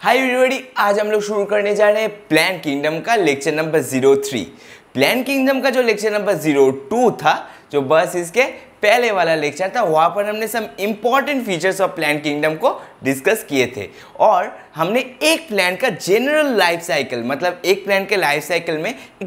Hi everybody आज हम लोग शुरू करने जा रहे हैं प्लान किंगडम का lecture number zero three plant kingdom का जो लेक्चर नंबर जीरो टू था जो बस इसके पहले वाला लेक्चर था वहाँ पर हमने सब important features of plant kingdom को डिस्कस किए थे और हमने एक प्लान का जनरल लाइफ साइकिल मतलब एक प्लान के लाइफ साइकिल में एग्जैक्टली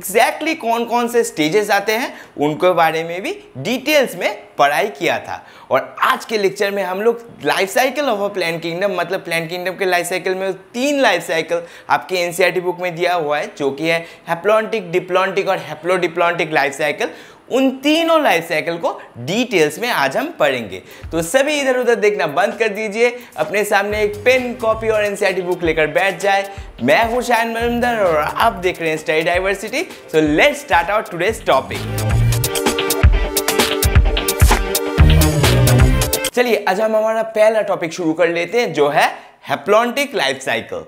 exactly कौन कौन से स्टेजेस आते हैं उनके बारे में भी डिटेल्स में पढ़ाई किया था और आज के लेक्चर में हम लोग life cycle of a plant kingdom मतलब प्लान किंगडम के लाइफ साइकिल में तीन लाइफ साइकिल आपके एनसीईआरटी बुक e में दिया हुआ है जो कि है हैप्लॉन्टिक डिप्लॉन्टिक और हेप्लोडिप्लॉन्टिक लाइफ साइकिल उन तीनों लाइफ साइकिल को डिटेल्स में आज हम पढ़ेंगे तो सभी इधर उधर देखना बंद कर दीजिए अपने सामने एक पेन कॉपी और एनसीईआरटी बुक e लेकर बैठ जाए मैं हूं शायन मजुमदार और आप देख रहे हैं study diversity so let's start out today's topic चलिए आज हम हमारा पहला टॉपिक शुरू कर लेते हैं जो है हेप्लॉन्टिक लाइफ साइकिल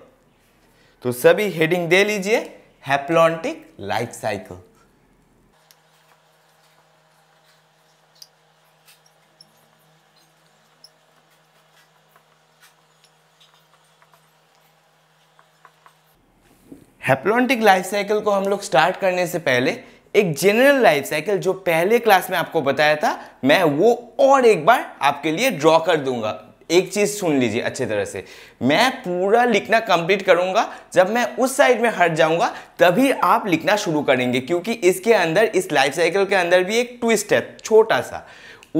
तो सभी हेडिंग दे लीजिए haplontic life cycle haplontic life cycle को हम लोग स्टार्ट करने से पहले एक जनरल लाइफ साइकिल जो पहले क्लास में आपको बताया था मैं वो और एक बार आपके लिए ड्रॉ कर दूंगा एक चीज़ सुन लीजिए अच्छे तरह से मैं पूरा लिखना कंप्लीट करूंगा जब मैं उस साइड में हट जाऊंगा तभी आप लिखना शुरू करेंगे क्योंकि इसके अंदर इस लाइफ साइकिल के अंदर भी एक ट्विस्ट है छोटा सा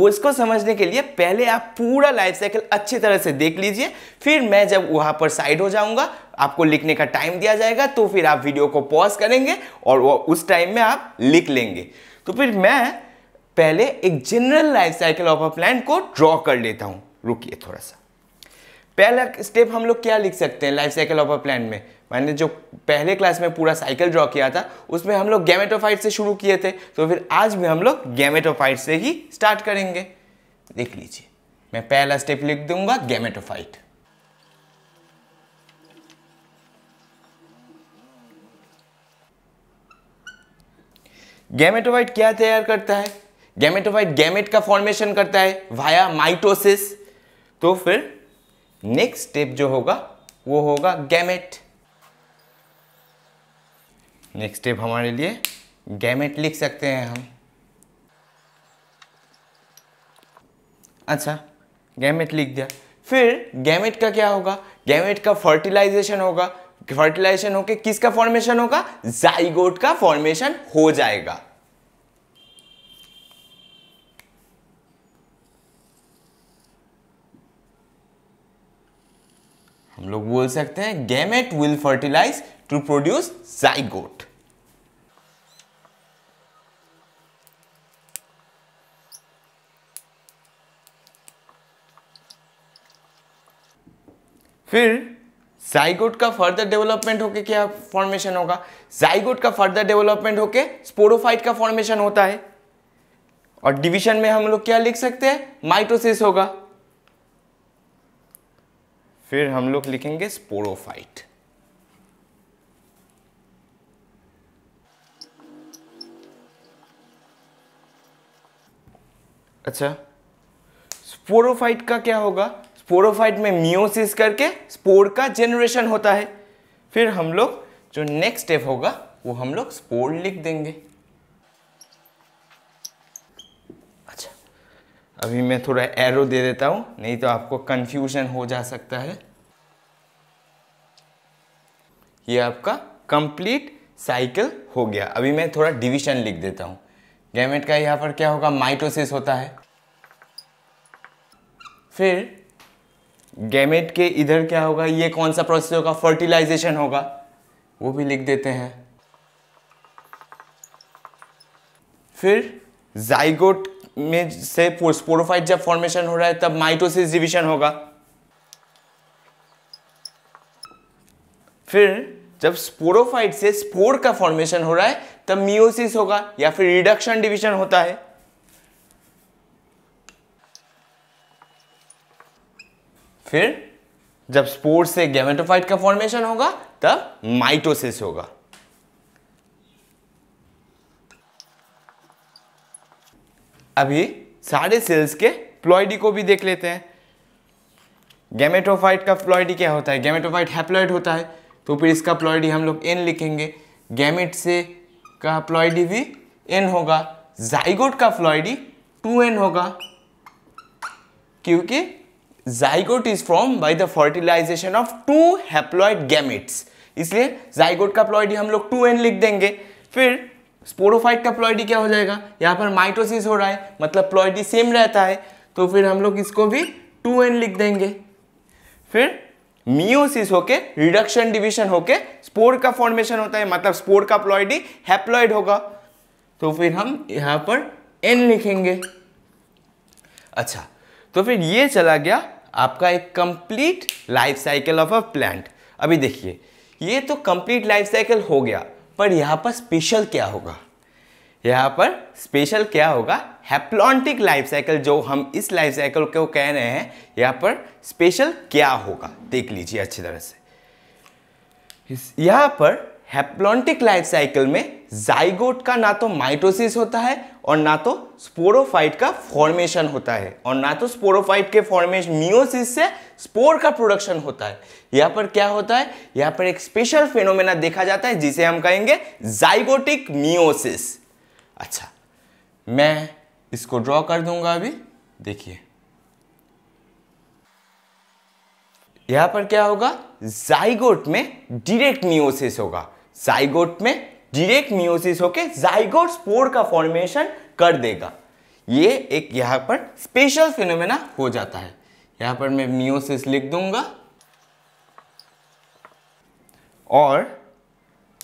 उसको समझने के लिए पहले आप पूरा लाइफ साइकिल अच्छी तरह से देख लीजिए फिर मैं जब वहाँ पर साइड हो जाऊँगा आपको लिखने का टाइम दिया जाएगा तो फिर आप वीडियो को पॉज करेंगे और वो उस टाइम में आप लिख लेंगे तो फिर मैं पहले एक general life cycle of a plant को ड्रॉ कर लेता हूँ रुकिए थोड़ा सा पहला स्टेप हम लोग क्या लिख सकते हैं life cycle of a plant में मैंने जो पहले क्लास में पूरा साइकिल ड्रॉ किया था उसमें हम लोग गैमेटोफाइट से शुरू किए थे तो फिर आज भी हम लोग गैमेटोफाइट से ही स्टार्ट करेंगे देख लीजिए मैं पहला स्टेप लिख दूंगा गैमेटोफाइट गैमेटोफाइट क्या तैयार करता है गैमेटोफाइट गैमेट का फॉर्मेशन करता है वाया माइटोसिस तो फिर नेक्स्ट स्टेप जो होगा वो होगा गैमेट नेक्स्ट स्टेप हमारे लिए गैमेट लिख सकते हैं हम अच्छा गैमेट लिख दिया फिर गैमेट का क्या होगा गैमेट का फर्टिलाइजेशन होगा फर्टिलाइजेशन होके किसका फॉर्मेशन होगा जाइगोट का फॉर्मेशन हो जाएगा हम लोग बोल सकते हैं gamete will fertilize to produce zygote फिर जाइगोट का फर्दर डेवलपमेंट होके क्या फॉर्मेशन होगा जाइगोट का फर्दर डेवलपमेंट होके स्पोरोफाइट का फॉर्मेशन होता है और डिवीजन में हम लोग क्या लिख सकते हैं माइटोसिस होगा फिर हम लोग लिखेंगे स्पोरोफाइट अच्छा स्पोरोफाइट का क्या होगा स्पोरोफाइट में मियोसिस करके स्पोर का जनरेशन होता है फिर हम लोग जो नेक्स्ट स्टेप होगा वो हम लोग स्पोर लिख देंगे अभी मैं थोड़ा एरो दे देता हूँ नहीं तो आपको कंफ्यूजन हो जा सकता है ये आपका कंप्लीट साइकिल हो गया अभी मैं थोड़ा डिवीजन लिख देता हूँ गैमेट का यहाँ पर क्या होगा माइटोसिस होता है फिर गैमेट के इधर क्या होगा ये कौन सा प्रोसेस होगा फर्टिलाइजेशन होगा वो भी लिख देते हैं फिर जाइगोट में से स्पोरोफाइट जब फॉर्मेशन हो रहा है तब माइटोसिस डिवीजन होगा फिर जब स्पोरोफाइट से स्पोर का फॉर्मेशन हो रहा है तब मियोसिस होगा या फिर रिडक्शन डिवीजन होता है फिर जब स्पोर से गैमेटोफाइट का फॉर्मेशन होगा तब माइटोसिस होगा अभी सारे सेल्स के प्लॉइडी को भी देख लेते हैं गैमेटोफाइट का प्लॉयडी क्या होता है गैमेटोफाइट हैप्लॉयड होता है तो फिर इसका प्लॉयडी हम लोग एन लिखेंगे गैमेट से का प्लॉइडी भी एन होगा जाइगोट का फ्लॉयडी टू एन होगा क्योंकि zygote is form by the fertilization of two haploid gametes इसलिए जाइगोट का प्लॉयडी हम लोग टू एन लिख देंगे फिर स्पोरोफाइट का प्लॉयडी क्या हो जाएगा यहाँ पर माइटोसिस हो रहा है मतलब प्लॉयडी सेम रहता है तो फिर हम लोग इसको भी टू एन लिख देंगे फिर मियोसिस होके रिडक्शन डिविजन होके स्पोर का फॉर्मेशन होता है मतलब स्पोर का प्लॉयडी हैप्लॉयड होगा तो फिर हम यहाँ पर एन लिखेंगे अच्छा तो फिर ये चला गया आपका एक complete life cycle of a plant अभी देखिए ये तो कंप्लीट लाइफ साइकिल हो गया पर यहाँ पर स्पेशल क्या होगा यहाँ पर स्पेशल क्या होगा हैप्लॉन्टिक लाइफ साइकिल जो हम इस लाइफ साइकिल को कह रहे हैं यहाँ पर स्पेशल क्या होगा देख लीजिए अच्छी तरह से यहाँ पर हैप्लॉन्टिक लाइफ साइकिल में जाइगोट का ना तो माइटोसिस होता है और ना तो स्पोरोफाइट का फॉर्मेशन होता है और ना तो स्पोरोफाइट के फॉर्मेशन मियोसिस से स्पोर का प्रोडक्शन होता है यहाँ पर क्या होता है यहाँ पर एक स्पेशल फेनोमेना देखा जाता है जिसे हम कहेंगे जाइगोटिक मियोसिस अच्छा मैं इसको ड्रॉ कर दूंगा अभी देखिए यहां पर क्या होगा जाइगोट में डायरेक्ट मियोसिस होगा जाइगोट में डायरेक्ट मियोसिस होके जाइगोट स्पोर का फॉर्मेशन कर देगा ये एक यहाँ पर स्पेशल फिनोमेना हो जाता है यहाँ पर मैं मियोसिस लिख दूंगा और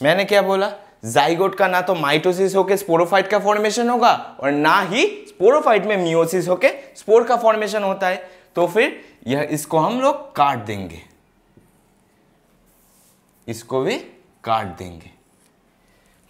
मैंने क्या बोला जाइगोट का ना तो माइटोसिस होके स्पोरोफाइट का फॉर्मेशन होगा और ना ही स्पोरोफाइट में मियोसिस होके स्पोर का फॉर्मेशन होता है तो फिर यह इसको हम लोग काट देंगे इसको भी काट देंगे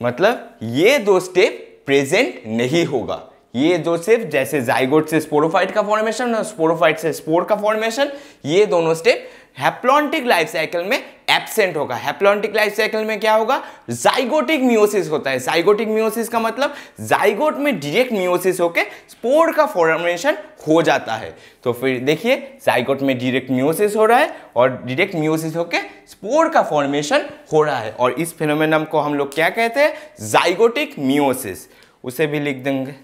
मतलब ये दो स्टेप प्रेजेंट नहीं होगा ये दो स्टेप जैसे जाइगोट से स्पोरोफाइट का फॉर्मेशन और स्पोरोफाइट से स्पोर का फॉर्मेशन ये दोनों स्टेप हैप्लॉन्टिक लाइफ साइकिल में एबसेंट होगा हेप्लॉन्टिक लाइफ साइकिल में क्या होगा जाइगोटिक मियोसिस होता है जाइगोटिक मियोसिस का मतलब जाइगोट में डायरेक्ट मियोसिस होकर स्पोर का फॉर्मेशन हो जाता है तो फिर देखिए जाइगोट में डायरेक्ट मियोसिस हो रहा है और डायरेक्ट मियोसिस होकर स्पोर का फॉर्मेशन हो रहा है और इस फिनोमेनम को हम लोग क्या कहते हैं जाइगोटिक मियोसिस उसे भी लिख देंगे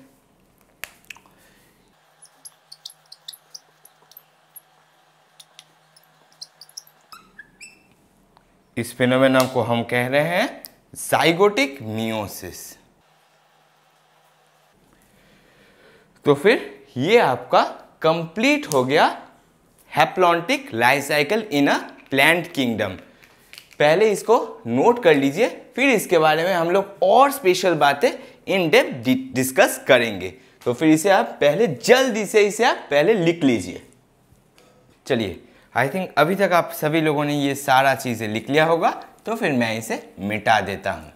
इस फिनोमेना को हम कह रहे हैं जाइगोटिक मियोसिस तो फिर ये आपका कंप्लीट हो गया haplontic life cycle in a plant kingdom पहले इसको नोट कर लीजिए फिर इसके बारे में हम लोग और स्पेशल बातें इन डेप्थ डिस्कस करेंगे तो फिर इसे आप पहले जल्दी से इसे आप पहले लिख लीजिए चलिए आई थिंक अभी तक आप सभी लोगों ने ये सारा चीज़ें लिख लिया होगा तो फिर मैं इसे मिटा देता हूँ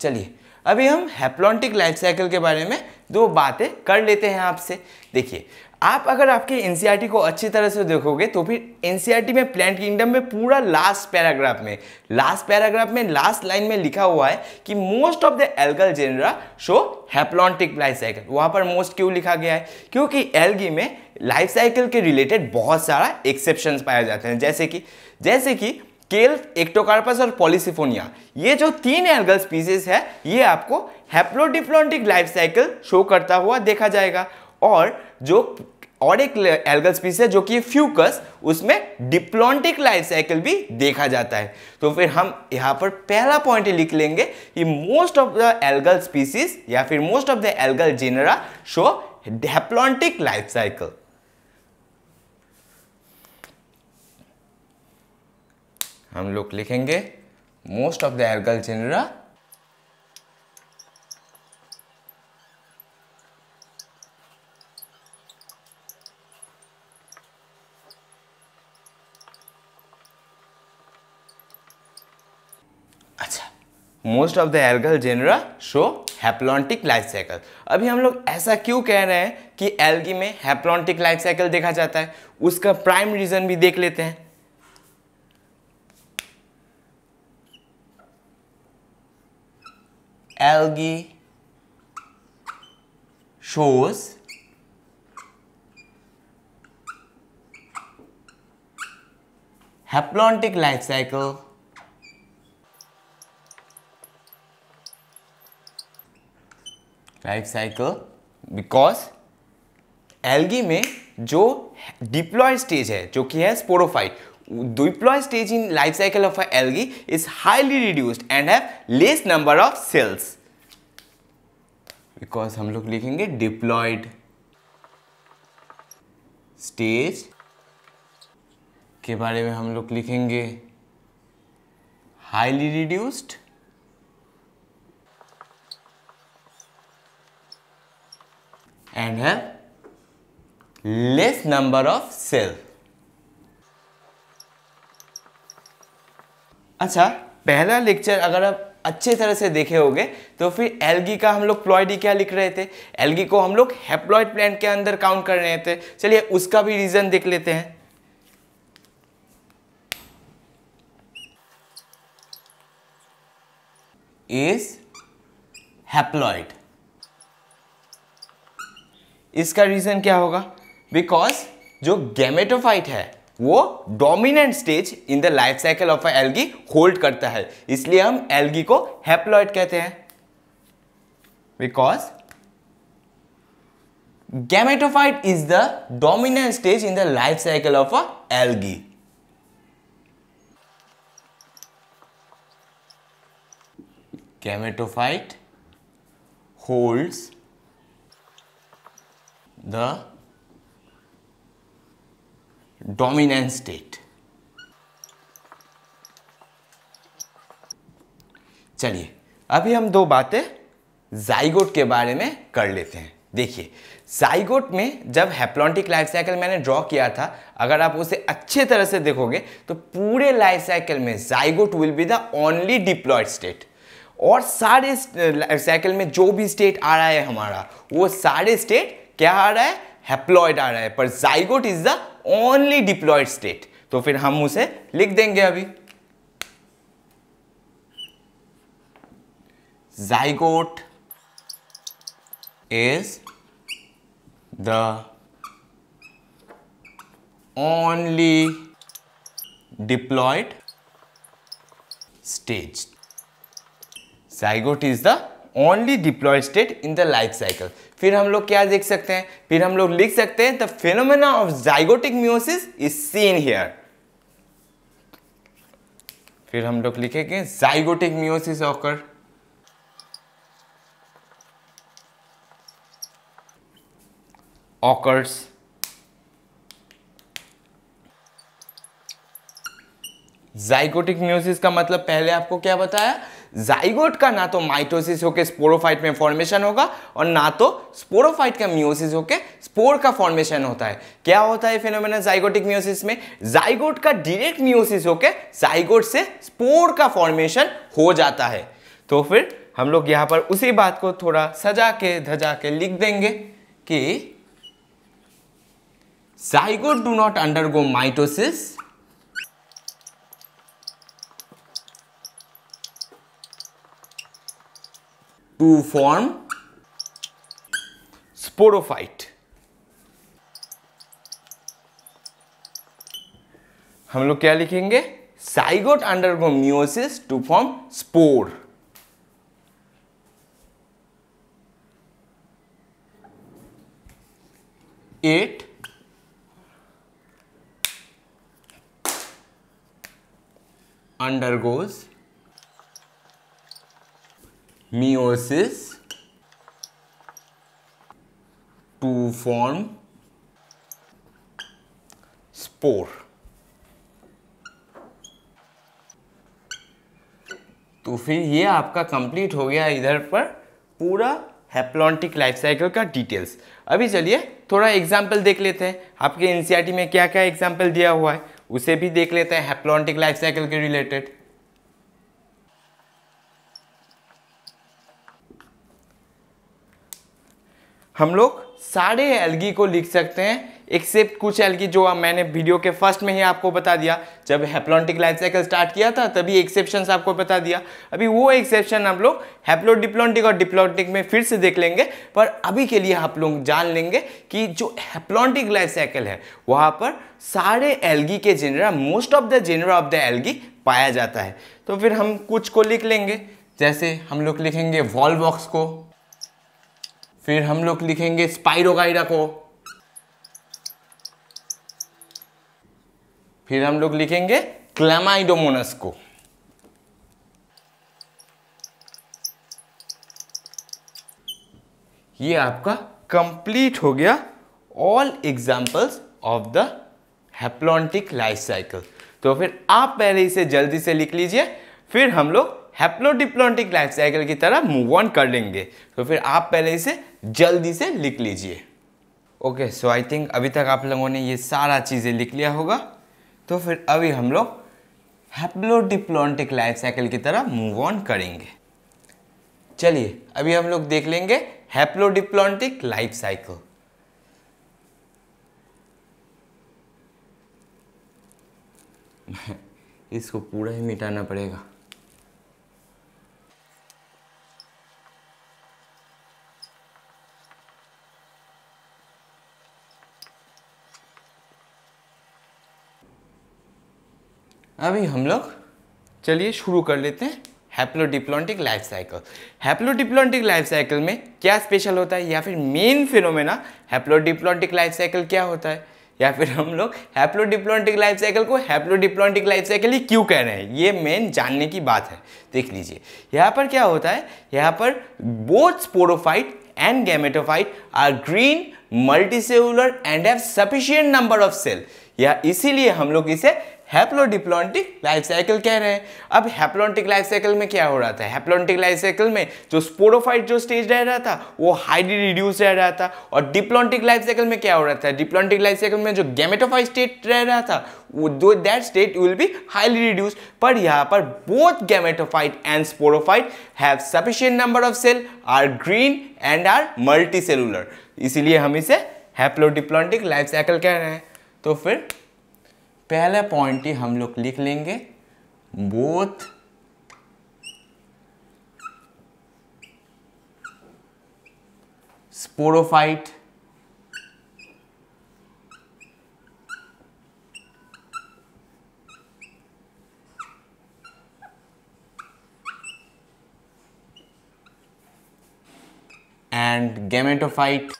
चलिए अभी हम हैप्लॉन्टिक लाइफ साइकिल के बारे में दो बातें कर लेते हैं आपसे देखिए आप अगर आपके एन e को अच्छी तरह से देखोगे तो फिर एन e में प्लांट किंगडम में पूरा लास्ट पैराग्राफ में लास्ट पैराग्राफ में लास्ट लाइन में लिखा हुआ है कि most of the algal genera show haplontic life cycle वहाँ पर मोस्ट क्यों लिखा गया है क्योंकि एल्गी में लाइफ साइकिल के रिलेटेड बहुत सारा एक्सेप्शन पाए जाते हैं जैसे कि जैसे कि केल एक्टोकार्पस और पॉलिसिफोनिया ये जो तीन एल्गल स्पीसीज है ये आपको हैप्लोडिप्लॉन्टिक लाइफ साइकिल शो करता हुआ देखा जाएगा और जो और एक एल्गल स्पीस है जो कि फ्यूकस उसमें डिप्लॉन्टिक लाइफ साइकिल भी देखा जाता है तो फिर हम यहाँ पर पहला पॉइंट लिख लेंगे कि most of the algal species या फिर most of the algal genera show diplontic life cycle हम लोग लिखेंगे most of the algal genera most of the algal genera show haplontic life cycle अभी हम लोग ऐसा क्यों कह रहे हैं कि एल्गी में हैप्लॉन्टिक लाइफ साइकिल देखा जाता है उसका प्राइम रीजन भी देख लेते हैं algae shows haplontic life cycle life cycle because algae में जो डिप्लॉय स्टेज है जो कि है sporophyte diploid stage in life cycle of algae is highly reduced and have less number of cells because हम लोग लिखेंगे डिप्लॉयड स्टेज के बारे में हम लोग लिखेंगे highly reduced and have uh, less number of cell. अच्छा पहला लेक्चर अगर आप अच्छे तरह से देखे होंगे तो फिर एलगी का हम लोग प्लॉयडी e क्या लिख रहे थे एलगी को हम लोग हेप्लॉइड प्लांट के अंदर काउंट कर रहे थे चलिए उसका भी रीज़न देख लेते हैं इज haploid इसका रीज़न क्या होगा बिकॉज जो गैमेटोफाइट है वो dominant stage in the life cycle of algae hold करता है इसलिए हम एल्गी को हैप्लॉइड कहते हैं because gametophyte is the dominant stage in the life cycle of a algae gametophyte holds the dominant state चलिए अभी हम दो बातें जाइगोट के बारे में कर लेते हैं देखिए जाइगोट में जब हैप्लॉन्टिक लाइफ साइकिल मैंने ड्रॉ किया था अगर आप उसे अच्छे तरह से देखोगे तो पूरे लाइफ साइकिल में zygote will be the only diploid state और सारे लाइफ साइकिल में जो भी स्टेट आ रहा है हमारा वो सारे स्टेट क्या आ रहा है हैप्लॉइड आ रहा है पर zygote is the only diploid state तो फिर हम उसे लिख देंगे अभी zygote is the only diploid stage. Zygote is the only diploid state in the life cycle. फिर हम लोग क्या देख सकते हैं फिर हम लोग लिख सकते हैं the phenomena of zygotic meiosis is seen here फिर हम लोग लिखेंगे zygotic meiosis occur occurs zygotic meiosis का मतलब पहले आपको क्या बताया जाइगोट का ना तो माइटोसिस होके स्पोरोफाइट में फॉर्मेशन होगा और ना तो स्पोरोफाइट का मियोसिस होके स्पोर का फॉर्मेशन होता है क्या होता है फिनोमेना जाइगोटिक मियोसिस में जाइगोट का डायरेक्ट मियोसिस होके जाइगोट से स्पोर का फॉर्मेशन हो जाता है तो फिर हम लोग यहाँ पर उसी बात को थोड़ा सजा के धजा के लिख देंगे कि zygote do not undergo mitosis to form sporophyte हम लोग क्या लिखेंगे zygote undergo meiosis to form spore it undergoes meiosis to form spore तो फिर ये आपका कंप्लीट हो गया इधर पर पूरा हैप्लॉन्टिक लाइफ साइकिल का डिटेल्स अभी चलिए थोड़ा एग्जाम्पल देख लेते हैं आपके एनसीईआरटी e में क्या क्या एग्जाम्पल दिया हुआ है उसे भी देख लेते हैं हैप्लॉन्टिक लाइफ साइकिल के रिलेटेड हम लोग सारे एलगी को लिख सकते हैं एक्सेप्ट कुछ एलगी जो मैंने वीडियो के फर्स्ट में ही आपको बता दिया जब हेप्लॉन्टिक लाइफ साइकिल स्टार्ट किया था तभी एक्सेप्शन आपको बता दिया अभी वो एक्सेप्शन हम लोग हेप्लोडिप्लॉन्टिक और डिप्लॉन्टिक में फिर से देख लेंगे पर अभी के लिए आप लोग जान लेंगे कि जो हेप्लॉन्टिक लाइफ साइकिल है वहाँ पर सारे एलगी के genera most of the genera of the algae पाया जाता है तो फिर हम कुछ को लिख लेंगे जैसे हम लोग लिखेंगे वॉल बॉक्स को फिर हम लोग लिखेंगे स्पाइरोगाइरा को फिर हम लोग लिखेंगे क्लेमाइडोमोनस को ये आपका कंप्लीट हो गया all examples of the haplontic life cycle तो फिर आप पहले इसे जल्दी से लिख लीजिए फिर हम लोग हैप्लोडिप्लोटिक लाइफ साइकिल की तरह मूव ऑन कर लेंगे तो फिर आप पहले इसे जल्दी से लिख लीजिए ओके सो आई थिंक अभी तक आप लोगों ने ये सारा चीज़ें लिख लिया होगा तो फिर अभी हम लोग हैप्लोडिप्लोटिक लाइफ साइकिल की तरह मूव ऑन करेंगे चलिए अभी हम लोग देख लेंगे हैप्लोडिप्लोटिक लाइफ साइकिल इसको पूरा ही मिटाना पड़ेगा अभी हम लोग चलिए शुरू कर लेते हैं haplodiplontic life cycle haplodiplontic life cycle में क्या स्पेशल होता है या फिर main phenomena haplodiplontic life cycle क्या होता है या फिर हम लोग हैप्लोडिप्लॉन्टिक लाइफ साइकिल को हैप्लोडिप्लोंटिक लाइफ साइकिल ही क्यों कह रहे हैं ये मेन जानने की बात है देख लीजिए यहाँ पर क्या होता है यहाँ पर both sporophyte and gametophyte are green multicellular and have sufficient number of cell या इसीलिए हम लोग इसे हैप्लोडिप्लोन्टिक लाइफ साइकिल कह रहे हैं अब हैप्लोंटिक लाइफ साइकिल में क्या हो रहा था हैप्लोन्टिक लाइफ साइकिल में जो स्पोरोफाइट जो स्टेज रह रहा था वो हाईली रिड्यूस रह रहा था और डिप्लोंटिक लाइफ साइकिल में क्या हो रहा था डिप्लॉन्टिक लाइफ साइकिल में जो गैमेटोफाइट स्टेट रह रहा था वो दो that state will be highly reduce पर यहाँ पर both gametophyte and sporophyte have sufficient number of cell are green and are multi इसीलिए हम इसे हैप्लोडिप्लोन्टिक लाइफ साइकिल कह रहे हैं तो फिर पहला पॉइंट ही हम लोग लिख लेंगे बोथ स्पोरोफाइट एंड गेमेटोफाइट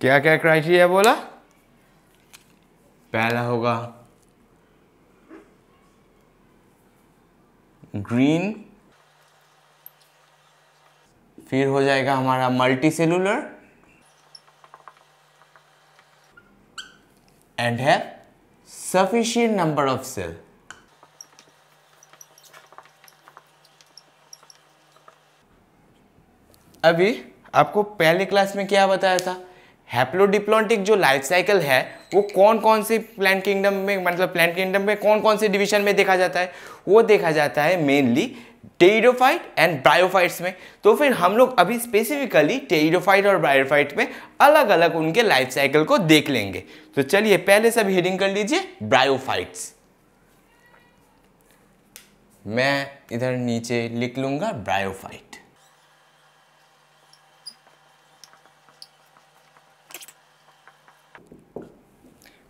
क्या क्या क्राइटेरिया बोला पहला होगा ग्रीन फिर हो जाएगा हमारा multicellular and have sufficient number of cell अभी आपको पहले क्लास में क्या बताया था हैप्लोडिप्लॉन्टिक जो लाइफ साइकिल है वो कौन कौन सी प्लांट किंगडम में मतलब प्लांट किंगडम में कौन कौन से डिवीजन में देखा जाता है वो देखा जाता है मेनली टेरिडोफाइट एंड ब्रायोफाइट्स में तो फिर हम लोग अभी स्पेसिफिकली टेरिडोफाइट और ब्रायोफाइट में अलग अलग उनके लाइफ साइकिल को देख लेंगे तो चलिए पहले सब हेडिंग कर लीजिए ब्रायोफाइट्स मैं इधर नीचे लिख लूंगा ब्रायोफाइट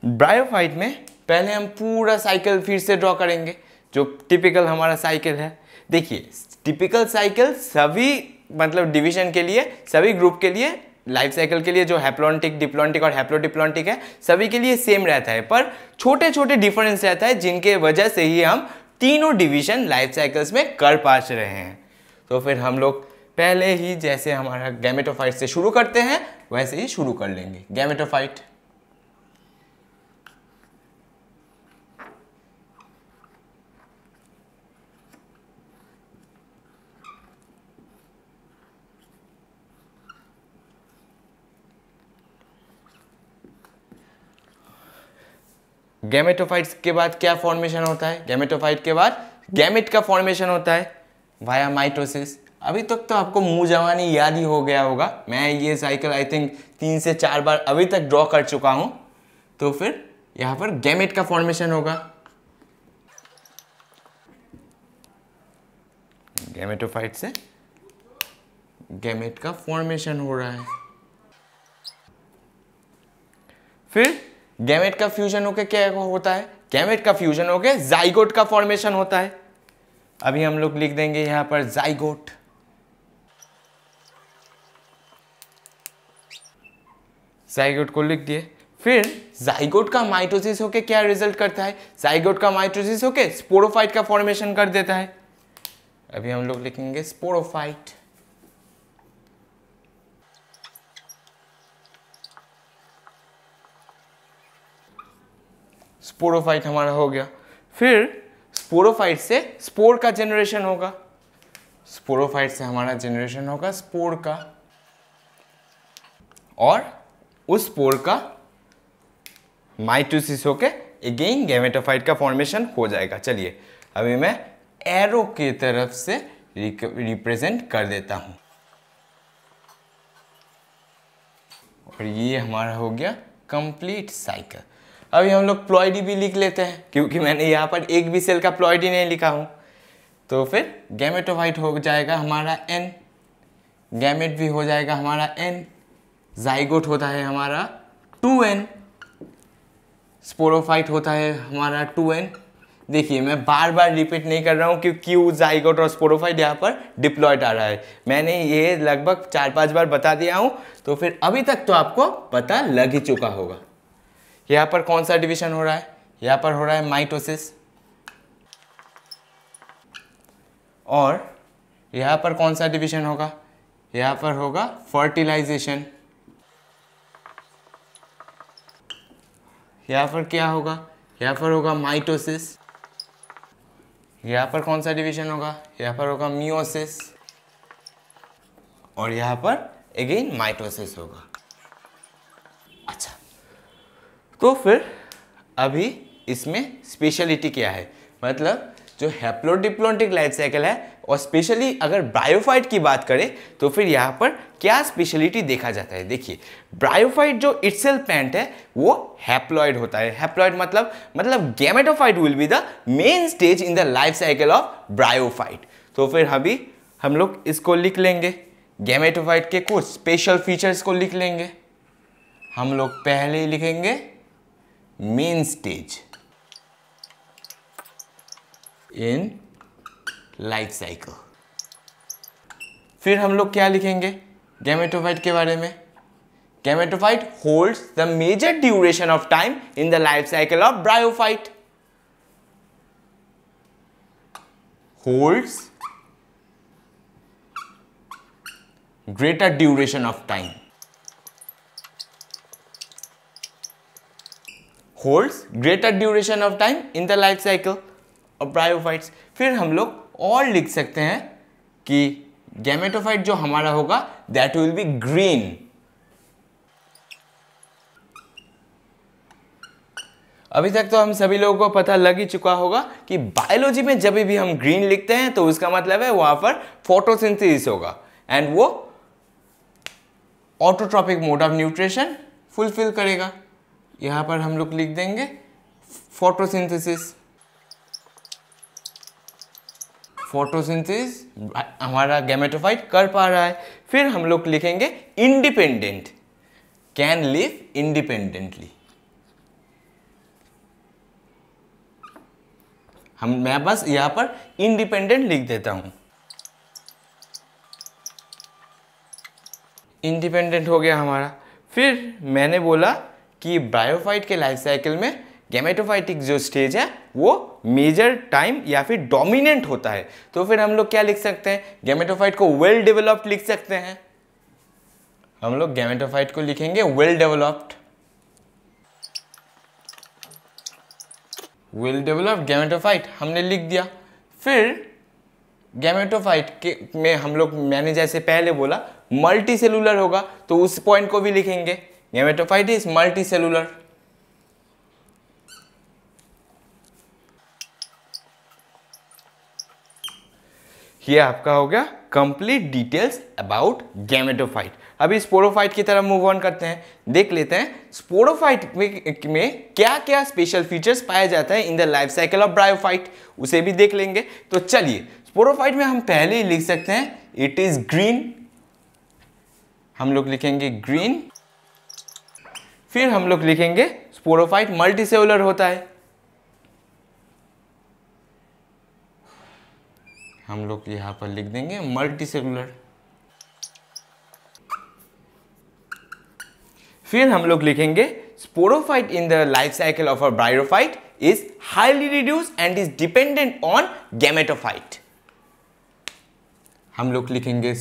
ब्रायोफाइट में पहले हम पूरा साइकिल फिर से ड्रॉ करेंगे जो टिपिकल हमारा साइकिल है देखिए टिपिकल साइकिल सभी मतलब डिवीजन के लिए सभी ग्रुप के लिए लाइफ साइकिल के लिए जो हैप्लॉन्टिक डिप्लॉन्टिक और हैप्लोडिप्लॉन्टिक है सभी के लिए सेम रहता है पर छोटे छोटे डिफरेंस रहता है जिनके वजह से ही हम तीनों डिवीजन लाइफ साइकिल्स में कर पा रहे हैं तो फिर हम लोग पहले ही जैसे हमारा गैमेटोफाइट से शुरू करते हैं वैसे ही शुरू कर लेंगे गैमेटोफाइट गैमेटोफाइट्स के बाद क्या फॉर्मेशन होता है गैमेटोफाइट के बाद गैमेट का फॉर्मेशन होता है वाया माइटोसिस अभी तक तो आपको मुंह जवानी याद ही हो गया होगा मैं ये साइकिल आई थिंक तीन से चार बार अभी तक ड्रॉ कर चुका हूँ तो फिर यहाँ पर गैमेट का फॉर्मेशन होगा गैमेटोफाइट से गैमेट का फॉर्मेशन हो रहा है फिर गैमेट का फ्यूजन होकर क्या होता है गैमेट का फ्यूजन होकर जाइगोट का फॉर्मेशन होता है अभी हम लोग लिख देंगे यहां पर जाइगोट जाइगोट को लिख दिए फिर जाइगोट का माइटोसिस होके क्या रिजल्ट करता है जाइगोट का माइटोसिस होके स्पोरोफाइट का फॉर्मेशन कर देता है अभी हम लोग लिखेंगे स्पोरोफाइट स्पोरोफाइट हमारा हो गया फिर स्पोरोफाइट से स्पोर का जनरेशन होगा स्पोरोफाइट से हमारा जनरेशन होगा स्पोर का और उस स्पोर का माइटोसिस होके अगेन गैमेटोफाइट का फॉर्मेशन हो जाएगा चलिए अभी मैं एरो की तरफ से रिप्रेजेंट कर देता हूँ और ये हमारा हो गया कंप्लीट साइकिल अभी हम लोग प्लॉयडी भी लिख लेते हैं क्योंकि मैंने यहाँ पर एक भी सेल का प्लॉयडी नहीं लिखा हूँ तो फिर वाइट हो जाएगा हमारा एन गैमेट भी हो जाएगा हमारा एन जाइगोट होता है हमारा टू एन स्पोरोफाइट होता है हमारा टू एन देखिए मैं बार बार रिपीट नहीं कर रहा हूँ कि क्यू जाइगोट और स्पोरोफाइट यहाँ पर डिप्लॉयड आ रहा है मैंने ये लगभग चार पांच बार बता दिया हूँ तो फिर अभी तक तो आपको पता लग ही चुका होगा यहाँ पर कौन सा डिवीजन हो रहा है यहाँ पर हो रहा है माइटोसिस और यहाँ पर कौन सा डिवीजन होगा यहाँ पर होगा फर्टिलाइजेशन यहाँ पर क्या होगा यहाँ पर होगा माइटोसिस यहाँ पर कौन सा डिवीजन होगा यहाँ पर होगा मियोसिस और यहाँ पर अगेन माइटोसिस होगा अच्छा तो फिर अभी इसमें स्पेशलिटी क्या है मतलब जो हैप्लोडिप्लोटिक लाइफ साइकिल है और स्पेशली अगर ब्रायोफाइट की बात करें तो फिर यहाँ पर क्या स्पेशलिटी देखा जाता है देखिए ब्रायोफाइट जो इट्स प्लांट है वो हैप्लॉयड होता है हैप्लॉयड मतलब मतलब gametophyte will be the main stage in the life cycle of bryophyte तो फिर अभी हम लोग इसको लिख लेंगे गैमेटोफाइट के कुछ स्पेशल फीचर्स को लिख लेंगे हम लोग पहले लिखेंगे main stage in life cycle फिर हम लोग क्या लिखेंगे गैमेटोफाइट के बारे में gametophyte holds the major duration of time in the life cycle of bryophyte holds greater duration of time holds greater duration of time in the life cycle और bryophytes फिर हम लोग और लिख सकते हैं कि गैमेटोफाइट जो हमारा होगा दैट विल बी ग्रीन अभी तक तो हम सभी लोगों को पता लग ही चुका होगा कि बायोलॉजी में जब भी हम ग्रीन लिखते हैं तो उसका मतलब है वहां पर फोटोसिंथेसिस होगा एंड वो autotrophic mode of nutrition fulfil करेगा यहाँ पर हम लोग लिख देंगे फोटोसिंथेसिस फोटोसिंथेसिस हमारा गैमेटोफाइट कर पा रहा है फिर हम लोग लिखेंगे इंडिपेंडेंट कैन लिव इंडिपेंडेंटली हम मैं बस यहाँ पर इंडिपेंडेंट लिख देता हूँ इंडिपेंडेंट हो गया हमारा फिर मैंने बोला कि ब्रायोफाइट के लाइफ साइकिल में गेमेटोफाइटिक जो स्टेज है वो मेजर टाइम या फिर डोमिनेंट होता है तो फिर हम लोग क्या लिख सकते हैं गेमेटोफाइट को वेल well डेवलप्ड लिख सकते हैं हम लोग गेमेटोफाइट को लिखेंगे well developed well developed gametophyte हमने लिख दिया फिर गैमेटोफाइट के में हम लोग मैंने जैसे पहले बोला मल्टी सेलुलर होगा तो उस पॉइंट को भी लिखेंगे Gametophyte is multicellular. ये आपका हो गया कंप्लीट डिटेल्स अबाउट गैमेटोफाइट अभी स्पोरोफाइट की तरफ मूव ऑन करते हैं देख लेते हैं स्पोरोफाइट में, में क्या क्या स्पेशल फीचर्स पाए जाते हैं in the life cycle of bryophyte उसे भी देख लेंगे तो चलिए स्पोरोफाइट में हम पहले ही लिख सकते हैं इट इज ग्रीन हम लोग लिखेंगे ग्रीन फिर हम लोग लिखेंगे स्पोरोफाइट मल्टी मल्टीसेलुलर होता है हम लोग यहां पर लिख देंगे मल्टी मल्टीसेलुलर फिर हम लोग लिखेंगे sporophyte in the life cycle of a bryophyte is highly reduce and is dependent on gametophyte हम लोग लिखेंगे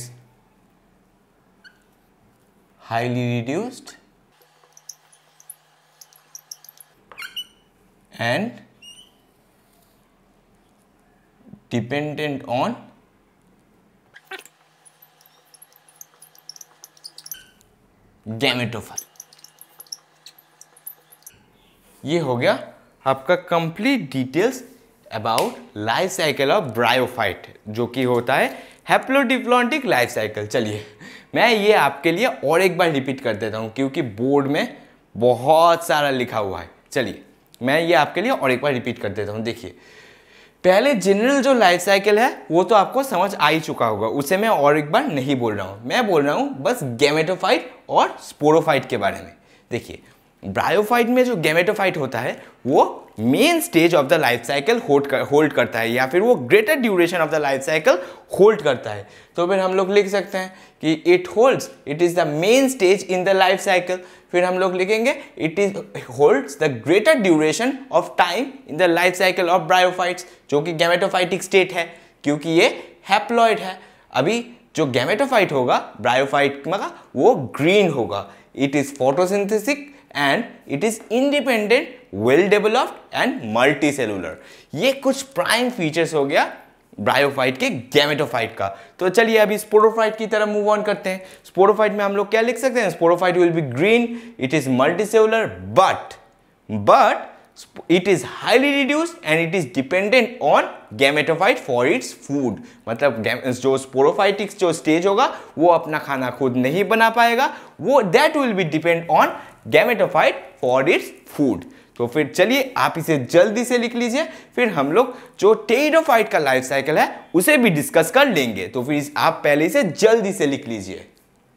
highly reduced and dependent on gametophyte ये हो गया आपका complete details about life cycle of bryophyte जो कि होता है हेप्लोडिप्लॉन्टिक लाइफ साइकिल चलिए मैं ये आपके लिए और एक बार रिपीट कर देता हूँ क्योंकि बोर्ड में बहुत सारा लिखा हुआ है चलिए मैं ये आपके लिए और एक बार रिपीट कर देता हूँ देखिए पहले जनरल जो लाइफ साइकिल है वो तो आपको समझ आ ही चुका होगा उसे मैं और एक बार नहीं बोल रहा हूँ मैं बोल रहा हूँ बस गैमेटोफाइट और स्पोरोफाइट के बारे में देखिए ब्रायोफाइट में जो गैमेटोफाइट होता है वो main stage of the life cycle hold कर होल्ड करता है या फिर वो greater duration of the life cycle hold करता है तो फिर हम लोग लिख सकते हैं कि it holds it is the main stage in the life cycle फिर हम लोग लिखेंगे it is holds the greater duration of time in the life cycle of bryophytes जो कि गैमेटोफाइटिक स्टेट है क्योंकि ये हैप्लॉइड है अभी जो गैमेटोफाइट होगा ब्रायोफाइट का वो ग्रीन होगा it is photosynthetic and it is independent well developed and multicellular ये कुछ प्राइम फीचर्स हो गया ब्रायोफाइट के गैमेटोफाइट का तो चलिए अभी स्पोरोफाइट की तरफ मूव ऑन करते हैं स्पोरोफाइट में हम लोग क्या लिख सकते हैं sporophyte will be green it is multicellular but but it is highly reduce and it is dependent on gametophyte for its food मतलब जो स्पोरोफाइटिक्स जो स्टेज होगा वो अपना खाना खुद नहीं बना पाएगा वो that will be depend on gametophyte for its food तो फिर चलिए आप इसे जल्दी से लिख लीजिए फिर हम लोग जो टेरोफाइट का लाइफ साइकिल है उसे भी डिस्कस कर लेंगे तो फिर आप पहले इसे जल्दी से लिख लीजिए